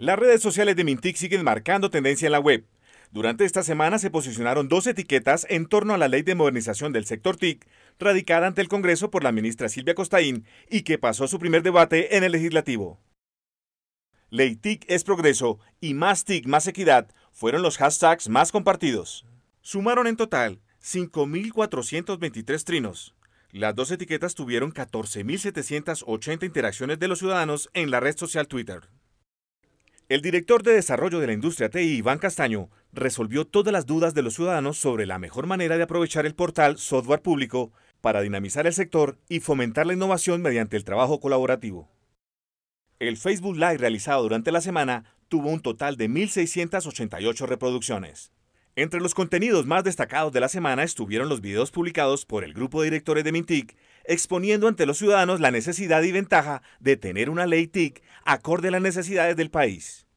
Las redes sociales de Mintic siguen marcando tendencia en la web. Durante esta semana se posicionaron dos etiquetas en torno a la ley de modernización del sector TIC, radicada ante el Congreso por la ministra Silvia Costaín y que pasó su primer debate en el legislativo. Ley TIC es progreso y más TIC más equidad fueron los hashtags más compartidos. Sumaron en total 5.423 trinos. Las dos etiquetas tuvieron 14.780 interacciones de los ciudadanos en la red social Twitter. El director de Desarrollo de la Industria TI, Iván Castaño, resolvió todas las dudas de los ciudadanos sobre la mejor manera de aprovechar el portal software público para dinamizar el sector y fomentar la innovación mediante el trabajo colaborativo. El Facebook Live realizado durante la semana tuvo un total de 1.688 reproducciones. Entre los contenidos más destacados de la semana estuvieron los videos publicados por el grupo de directores de Mintic exponiendo ante los ciudadanos la necesidad y ventaja de tener una ley TIC acorde a las necesidades del país.